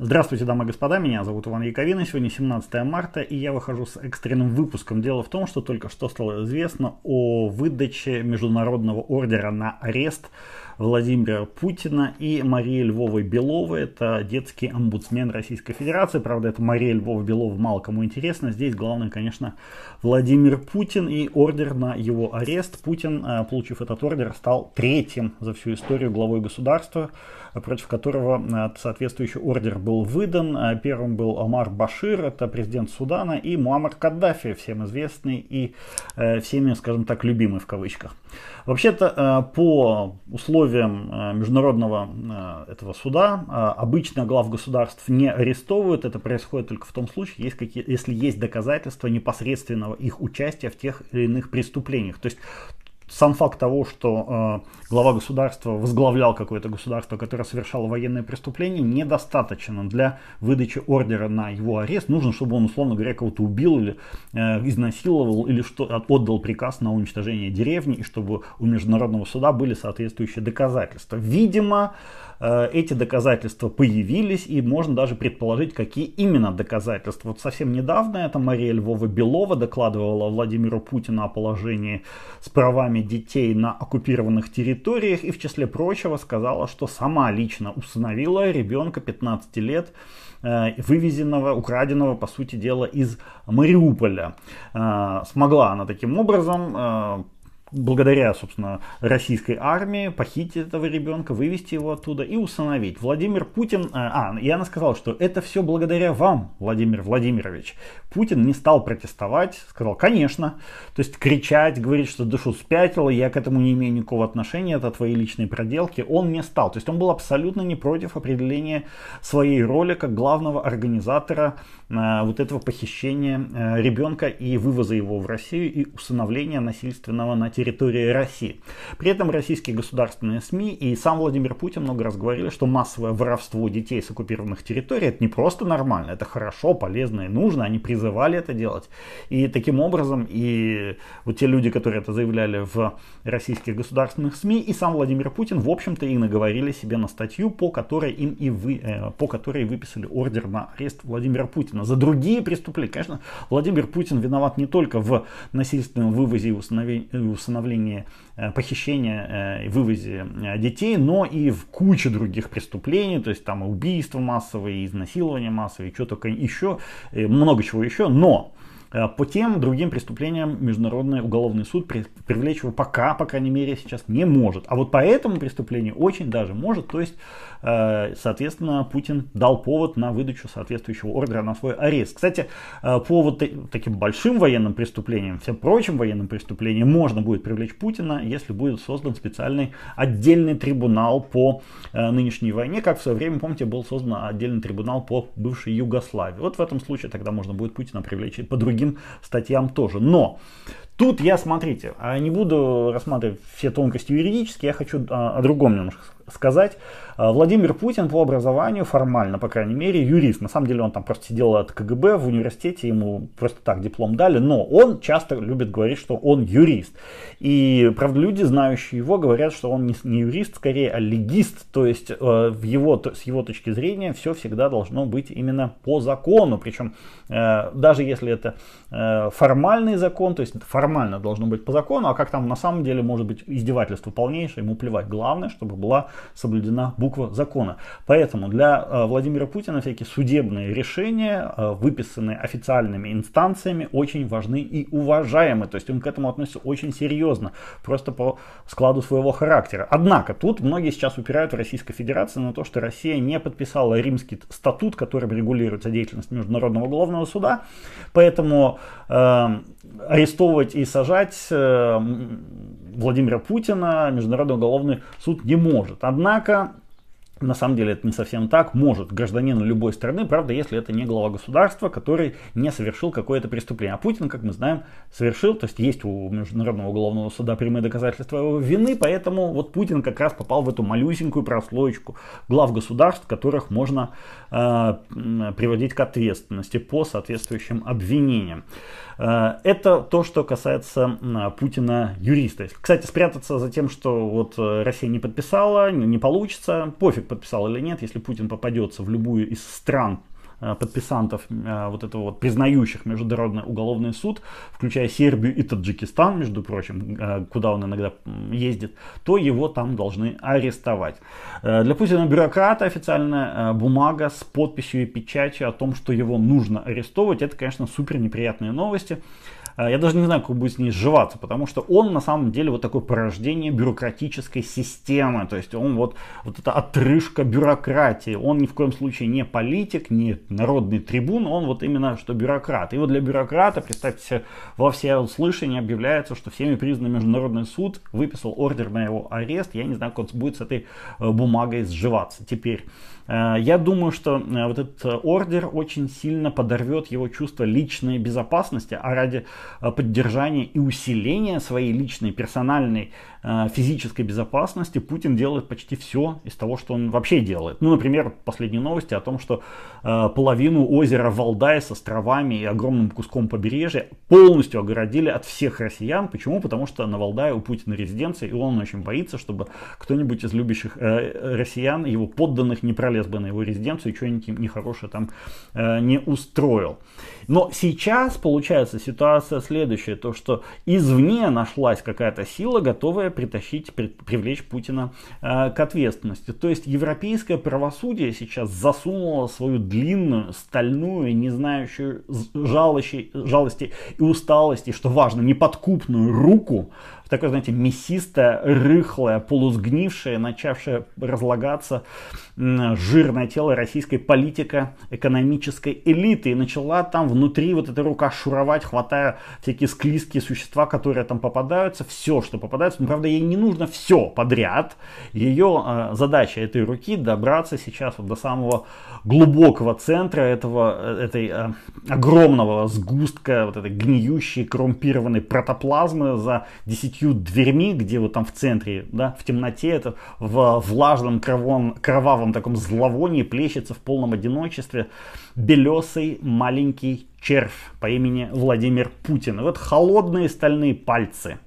Здравствуйте, дамы и господа, меня зовут Иван Яковина, сегодня 17 марта, и я выхожу с экстренным выпуском. Дело в том, что только что стало известно о выдаче международного ордера на арест Владимира Путина и Марии Львовой Беловой. Это детский омбудсмен Российской Федерации. Правда, это Мария Львова Белова мало кому интересно. Здесь главное, конечно, Владимир Путин и ордер на его арест. Путин, э, получив этот ордер, стал третьим за всю историю главой государства Э, против которого э, соответствующий ордер был выдан. Э, первым был Омар Башир, это президент Судана, и Муаммар Каддафи, всем известный и всеми, скажем так, любимый в кавычках. Вообще-то по условиям международного этого суда обычно глав государств не арестовывают. Это происходит только в том случае, есть какие, если есть доказательства непосредственного их участия в тех или иных преступлениях. То есть сам факт того, что э, глава государства возглавлял какое-то государство, которое совершало военные преступления, недостаточно для выдачи ордера на его арест. Нужно, чтобы он, условно говоря, кого-то убил или э, изнасиловал, или что, отдал приказ на уничтожение деревни, и чтобы у международного суда были соответствующие доказательства. Видимо, э, эти доказательства появились, и можно даже предположить, какие именно доказательства. Вот совсем недавно это Мария Львова-Белова докладывала Владимиру Путину о положении с правами правами детей на оккупированных территориях и в числе прочего сказала, что сама лично установила ребенка 15 лет, э, вывезенного, украденного, по сути дела, из Мариуполя. Э, смогла она таким образом э, благодаря, собственно, российской армии похитить этого ребенка, вывести его оттуда и усыновить. Владимир Путин, э, а, и она сказала, что это все благодаря вам, Владимир Владимирович. Путин не стал протестовать, сказал, конечно, то есть кричать, говорить, что душу спятила, я к этому не имею никакого отношения, это твои личные проделки, он не стал. То есть он был абсолютно не против определения своей роли как главного организатора э, вот этого похищения э, ребенка и вывоза его в Россию и усыновления насильственного на территории России. При этом российские государственные СМИ и сам Владимир Путин много раз говорили, что массовое воровство детей с оккупированных территорий это не просто нормально, это хорошо, полезно и нужно, они призывали это делать. И таким образом и вот те люди, которые это заявляли в российских государственных СМИ, и сам Владимир Путин, в общем-то, и наговорили себе на статью, по которой им и вы, э, по которой выписали ордер на арест Владимира Путина за другие преступления. Конечно, Владимир Путин виноват не только в насильственном вывозе и установлении усыновлении, э, похищении э, и вывозе э, детей, но и в куче других преступлений, то есть там убийства массовые, изнасилования массовые, что только еще, много чего еще, но Э, по тем другим преступлениям Международный уголовный суд привлечь его пока, по крайней мере, сейчас не может. А вот по этому преступлению очень даже может. То есть, э, соответственно, Путин дал повод на выдачу соответствующего ордера на свой арест. Кстати, э, по вот таким большим военным преступлениям, всем прочим военным преступлениям можно будет привлечь Путина, если будет создан специальный отдельный трибунал по нынешней войне, как в свое время, помните, был создан отдельный трибунал по бывшей Югославии. Вот в этом случае тогда можно будет Путина привлечь по другим другим статьям тоже. Но Тут я, смотрите, а, не буду рассматривать все тонкости юридические, я хочу а, о другом немножко сказать. А, Владимир Путин по образованию формально, по крайней мере, юрист. На самом деле он там просто сидел от КГБ в университете, ему просто так диплом дали, но он часто любит говорить, что он юрист. И, правда, люди, знающие его, говорят, что он не юрист, скорее, а легист, то есть э, в его, с его точки зрения все всегда должно быть именно по закону, причем э, даже если это э, формальный закон, то есть формальный формально должно быть по закону, а как там на самом деле может быть издевательство полнейшее, ему плевать. Главное, чтобы была соблюдена буква закона. Поэтому для э, Владимира Путина всякие судебные решения, э, выписанные официальными инстанциями, очень важны и уважаемы. То есть он к этому относится очень серьезно, просто по складу своего характера. Однако тут многие сейчас упирают в Российской Федерации на то, что Россия не подписала римский статут, которым регулируется деятельность Международного уголовного суда. Поэтому э, арестовывать и сажать э, Владимира Путина Международный уголовный суд не может. Однако на самом деле это не совсем так. Может гражданин любой страны, правда, если это не глава государства, который не совершил какое-то преступление. А Путин, как мы знаем, совершил, то есть есть у Международного уголовного суда прямые доказательства его вины, поэтому вот Путин как раз попал в эту малюсенькую прослоечку глав государств, которых можно э, приводить к ответственности по соответствующим обвинениям. Э, это то, что касается э, Путина юриста. Кстати, спрятаться за тем, что вот э, Россия не подписала, не, не получится, пофиг подписал или нет, если Путин попадется в любую из стран, э, подписантов э, вот этого вот признающих международный уголовный суд, включая Сербию и Таджикистан, между прочим, э, куда он иногда ездит, то его там должны арестовать. Для Путина бюрократа официальная бумага с подписью и печатью о том, что его нужно арестовывать, это, конечно, супер неприятные новости. Э, я даже не знаю, как будет с ней сживаться, потому что он на самом деле вот такое порождение бюрократической системы, то есть он вот, вот эта отрыжка бюрократии, он ни в коем случае не политик, не народный трибун, он вот именно что бюрократ. И вот для бюрократа, представьте себе, во всеуслышание объявляется, что всеми признанный международный суд выписал ордер на его арест, я не знаю, как он будет с этой э, бумагой сживаться теперь. Э, я думаю, что вот этот ордер очень сильно подорвет его чувство личной безопасности, а ради Э, поддержания и усиления своей личной, персональной э, физической безопасности Путин делает почти все из того, что он вообще делает. Ну, например, последние новости о том, что э, половину озера Валдай с островами и огромным куском побережья полностью огородили от всех россиян. Почему? Потому что на Валдае у Путина резиденция, и он очень боится, чтобы кто-нибудь из любящих россиян, его подданных, не пролез бы на его резиденцию и что-нибудь нехорошее там не устроил. Но сейчас получается ситуация ситуация следующая, то что извне нашлась какая-то сила, готовая притащить, при, привлечь Путина э, к ответственности. То есть европейское правосудие сейчас засунуло свою длинную, стальную, не знающую жалости, жалости и усталости, что важно, неподкупную руку такое, знаете, мясистое, рыхлое, полусгнившее, начавшее разлагаться жирное тело российской политика экономической элиты. И начала там внутри вот эта рука шуровать, хватая всякие склизкие существа, которые там попадаются, все, что попадается. Но, правда, ей не нужно все подряд. Ее э, а, задача этой руки добраться сейчас вот до самого глубокого центра этого, э, этой э, огромного сгустка, вот этой гниющей, коррумпированной протоплазмы за 10 пятью дверьми, где вот там в центре, да, в темноте, это в э, влажном кровом, кровавом таком зловонии плещется в полном одиночестве белесый маленький червь по имени Владимир Путин. И вот холодные стальные пальцы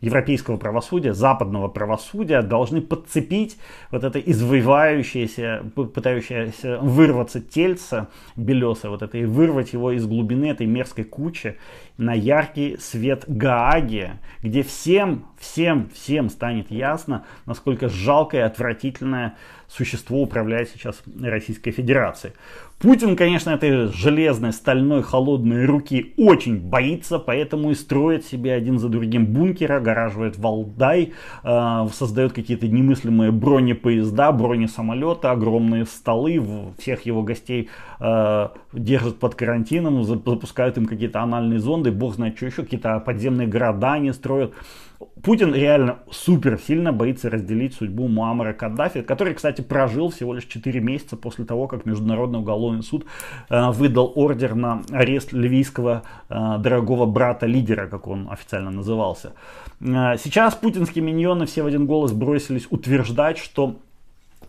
европейского правосудия, западного правосудия должны подцепить вот это извоевающееся, пытающееся вырваться тельце белесое, вот это и вырвать его из глубины этой мерзкой кучи на яркий свет Гааги, где всем, всем, всем станет ясно, насколько жалкое и отвратительное существо управляет сейчас Российской Федерацией. Путин, конечно, этой железной, стальной, холодной руки очень боится, поэтому и строит себе один за другим бункер, огораживает Валдай, э, создает какие-то немыслимые бронепоезда, бронесамолеты, огромные столы, всех его гостей э, держат под карантином, запускают им какие-то анальные зоны, Лондой, бог знает что еще, какие-то подземные города они строят. Путин реально супер сильно боится разделить судьбу Муаммара Каддафи, который, кстати, прожил всего лишь 4 месяца после того, как Международный уголовный суд э, выдал ордер на арест ливийского э, дорогого брата-лидера, как он официально назывался. Э, сейчас путинские миньоны все в один голос бросились утверждать, что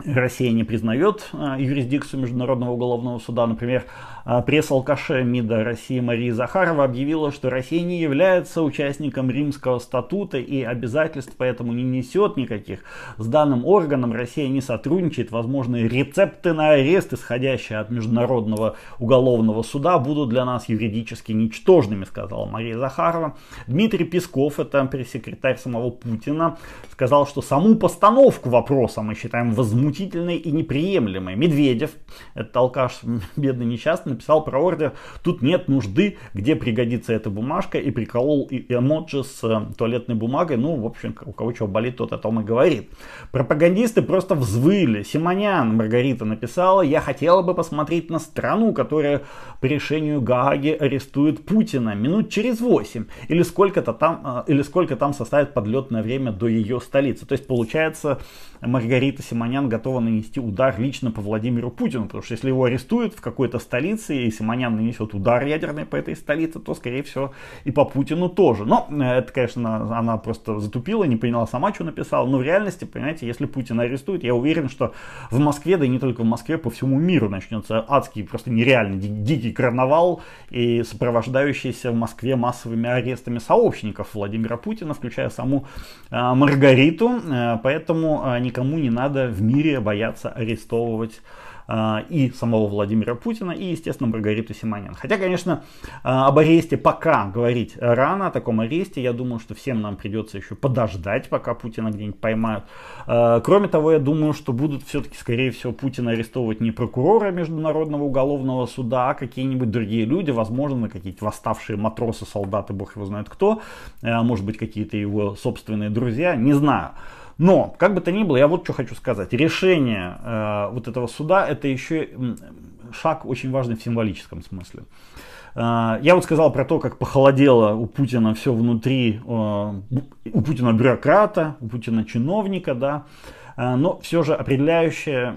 Россия не признает э, юрисдикцию Международного уголовного суда. Например, а пресс-алкаше МИДа России Мария Захарова объявила, что Россия не является участником Римского статута и обязательств поэтому не несет никаких. С данным органом Россия не сотрудничает. Возможные рецепты на арест, исходящие от Международного уголовного суда, будут для нас юридически ничтожными, сказала Мария Захарова. Дмитрий Песков, это пресс-секретарь самого Путина, сказал, что саму постановку вопроса мы считаем возмутительной и неприемлемой. Медведев, это алкаш бедный несчастный, написал про ордер. Тут нет нужды, где пригодится эта бумажка. И приколол эмоджи с э, туалетной бумагой. Ну, в общем, у кого чего болит, тот о том и говорит. Пропагандисты просто взвыли. Симонян Маргарита написала, я хотела бы посмотреть на страну, которая по решению Гааги арестует Путина минут через 8. Или сколько-то там, э, или сколько там составит подлетное время до ее столицы. То есть, получается, Маргарита Симонян готова нанести удар лично по Владимиру Путину, потому что если его арестуют в какой-то столице, столицы, если Манян нанесет удар ядерный по этой столице, то, скорее всего, и по Путину тоже. Но э, это, конечно, она просто затупила, не поняла сама, что написала. Но в реальности, понимаете, если Путина арестуют, я уверен, что в Москве, да и не только в Москве, по всему миру начнется адский, просто нереальный дикий карнавал, и сопровождающийся в Москве массовыми арестами сообщников Владимира Путина, включая саму э, Маргариту. Э, поэтому э, никому не надо в мире бояться арестовывать а, и самого Владимира Путина, и, естественно, Маргариту Симонян. Хотя, конечно, а, об аресте пока говорить рано, о таком аресте, я думаю, что всем нам придется еще подождать, пока Путина где-нибудь поймают. А, кроме того, я думаю, что будут все-таки, скорее всего, Путина арестовывать не прокурора Международного уголовного суда, а какие-нибудь другие люди, возможно, какие-то восставшие матросы, солдаты, бог его знает кто, может быть, какие-то его собственные друзья, не знаю. Но, как бы то ни было, я вот что хочу сказать. Решение э, вот этого суда, это еще шаг очень важный в символическом смысле. Э, я вот сказал про то, как похолодело у Путина все внутри, э, у Путина бюрократа, у Путина чиновника, да. Э, но все же определяющая,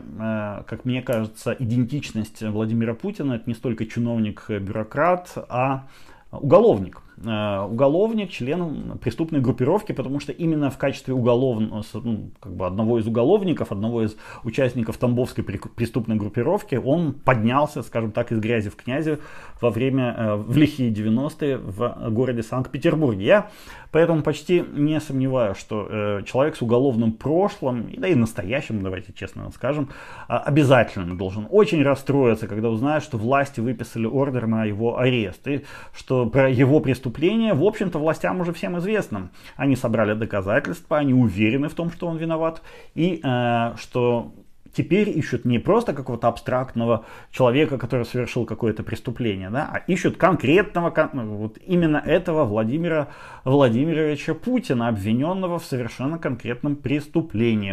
как мне кажется, идентичность Владимира Путина, это не столько чиновник-бюрократ, а уголовник. Э, уголовник, член преступной группировки, потому что именно в качестве уголовного, э, ну, как бы одного из уголовников, одного из участников Тамбовской преступной группировки, он поднялся, скажем так, из грязи в князе во время, э, в лихие 90-е в городе Санкт-Петербурге. Я поэтому почти не сомневаюсь, что человек с уголовным прошлым, да и настоящим, давайте честно скажем, а, обязательно должен очень расстроиться, когда узнает, что власти выписали ордер на его арест, и что про его преступление преступление, в общем-то, властям уже всем известным. Они собрали доказательства, они уверены в том, что он виноват, и э, что теперь ищут не просто какого-то абстрактного человека, который совершил какое-то преступление, да, а ищут конкретного, ну, вот именно этого Владимира Владимировича Путина, обвиненного в совершенно конкретном преступлении.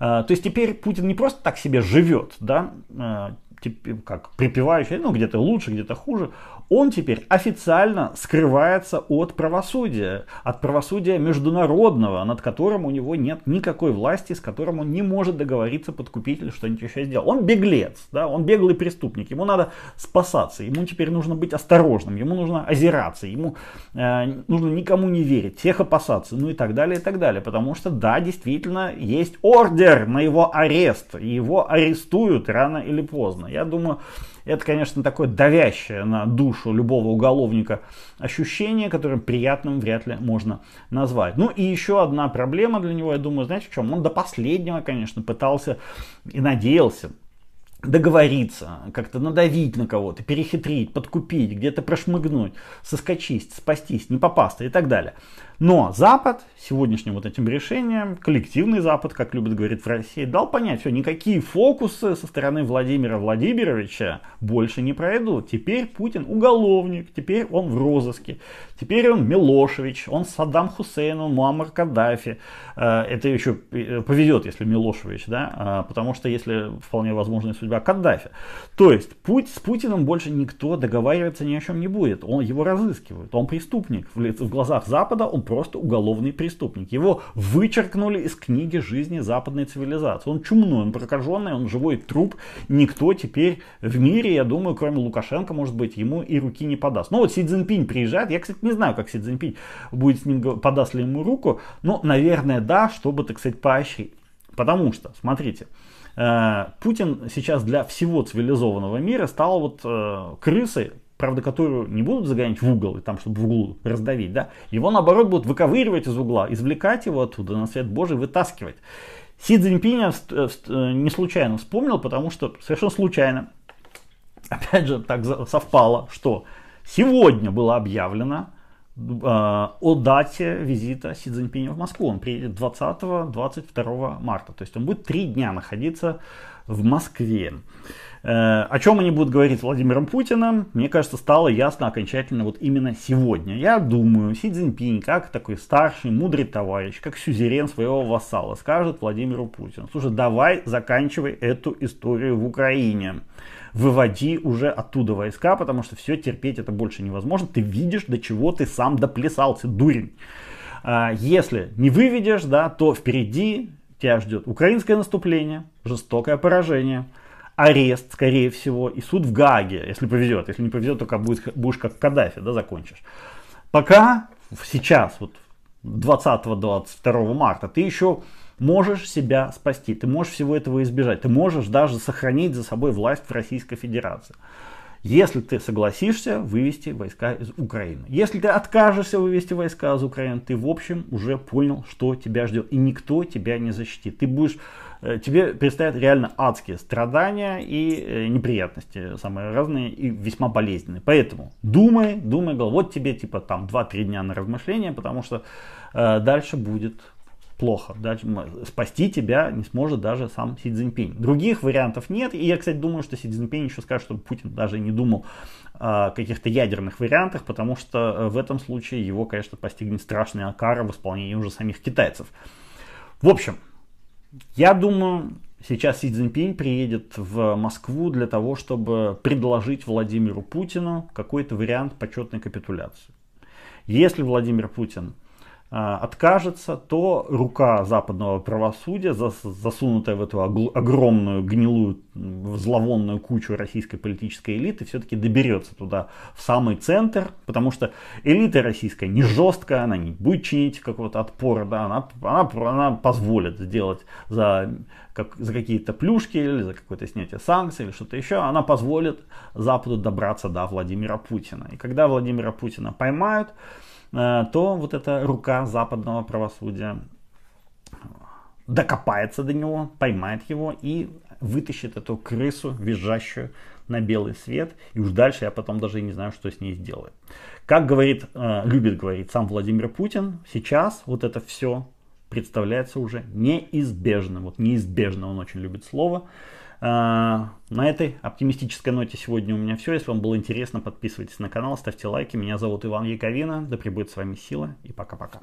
Э, то есть теперь Путин не просто так себе живет, да, э, как припевающий, ну где-то лучше, где-то хуже, он теперь официально скрывается от правосудия, от правосудия международного, над которым у него нет никакой власти, с которым он не может договориться подкупить или что-нибудь еще сделать. Он беглец, да, он беглый преступник, ему надо спасаться, ему теперь нужно быть осторожным, ему нужно озираться, ему э, нужно никому не верить, всех опасаться, ну и так далее, и так далее, потому что, да, действительно, есть ордер на его арест, и его арестуют рано или поздно сложно. Я думаю, это, конечно, такое давящее на душу любого уголовника ощущение, которое приятным вряд ли можно назвать. Ну и еще одна проблема для него, я думаю, знаете в чем? Он до последнего, конечно, пытался и надеялся договориться, как-то надавить на кого-то, перехитрить, подкупить, где-то прошмыгнуть, соскочить, спастись, не попасться и так далее. Но Запад сегодняшним вот этим решением, коллективный Запад, как любят говорить в России, дал понять, все, никакие фокусы со стороны Владимира Владимировича больше не пройдут. Теперь Путин уголовник, теперь он в розыске, теперь он Милошевич, он Саддам Хусейн, он Муаммар Каддафи. Э, это еще э, повезет, если Милошевич, да, э, потому что если вполне возможная судьба врага Каддафи. То есть путь, с Путиным больше никто договариваться ни о чем не будет. Он, его разыскивают. Он преступник. В, в глазах Запада он просто уголовный преступник. Его вычеркнули из книги жизни западной цивилизации. Он чумной, он прокаженный, он живой труп. Никто теперь в мире, я думаю, кроме Лукашенко, может быть, ему и руки не подаст. Ну вот Си Цзиньпинь приезжает. Я, кстати, не знаю, как Си Цзиньпинь будет с ним, подаст ли ему руку. Но, наверное, да, чтобы, так сказать, поощрить. Потому что, смотрите, Э, Путин сейчас для всего цивилизованного мира стал вот э, крысой, правда, которую не будут загонять в угол, и там, чтобы в углу раздавить, да, его, наоборот, будут выковыривать из угла, извлекать его оттуда на свет Божий, вытаскивать. Си Цзиньпиня э, не случайно вспомнил, потому что совершенно случайно, опять же, так совпало, что сегодня было объявлено а, о дате визита Си Цзиньпиня в Москву. Он приедет 20-22 марта, то есть он будет три дня находиться в Москве. Э, о чем они будут говорить с Владимиром Путиным, мне кажется, стало ясно окончательно вот именно сегодня. Я думаю, Си Цзиньпинь, как такой старший, мудрый товарищ, как сюзерен своего вассала, скажет Владимиру Путину, слушай, давай заканчивай эту историю в Украине выводи уже оттуда войска, потому что все терпеть это больше невозможно. Ты видишь, до чего ты сам доплясался, дурень. А, если не выведешь, да, то впереди тебя ждет украинское наступление, жестокое поражение, арест, скорее всего, и суд в Гаге, если повезет. Если не повезет, только будет, будешь как Каддафи, да, закончишь. Пока сейчас, вот 20-22 марта, ты еще можешь себя спасти, ты можешь всего этого избежать, ты можешь даже сохранить за собой власть в Российской Федерации. Если ты согласишься вывести войска из Украины. Если ты откажешься вывести войска из Украины, ты в общем уже понял, что тебя ждет. И никто тебя не защитит. Ты будешь, э, тебе предстоят реально адские страдания и э, неприятности самые разные и весьма болезненные. Поэтому думай, думай, вот тебе типа там 2-3 дня на размышление, потому что э, дальше будет плохо. Да? Спасти тебя не сможет даже сам Си Цзиньпинь. Других вариантов нет. И я, кстати, думаю, что Си Цзиньпинь еще скажет, что Путин даже не думал а, о каких-то ядерных вариантах, потому что э, в этом случае его, конечно, постигнет страшная кара в исполнении уже самих китайцев. В общем, я думаю, сейчас Си Цзиньпинь приедет в Москву для того, чтобы предложить Владимиру Путину какой-то вариант почетной капитуляции. Если Владимир Путин а, откажется, то рука западного правосудия, засунутая в эту огромную гнилую зловонную кучу российской политической элиты, все-таки доберется туда, в самый центр, потому что элита российская не жесткая, она не будет чинить какого-то отпора, да, она, она, она позволит сделать за, как, за какие-то плюшки или за какое-то снятие санкций или что-то еще, она позволит Западу добраться до Владимира Путина. И когда Владимира Путина поймают, Э, то вот эта рука западного правосудия докопается до него, поймает его и вытащит эту крысу, визжащую на белый свет. И уж дальше я потом даже не знаю, что с ней сделает. Как говорит, э, любит говорить сам Владимир Путин, сейчас вот это все представляется уже неизбежным. Вот неизбежно он очень любит слово. А, на этой оптимистической ноте сегодня у меня все. Если вам было интересно, подписывайтесь на канал, ставьте лайки. Меня зовут Иван Яковина. Да пребудет с вами сила и пока-пока.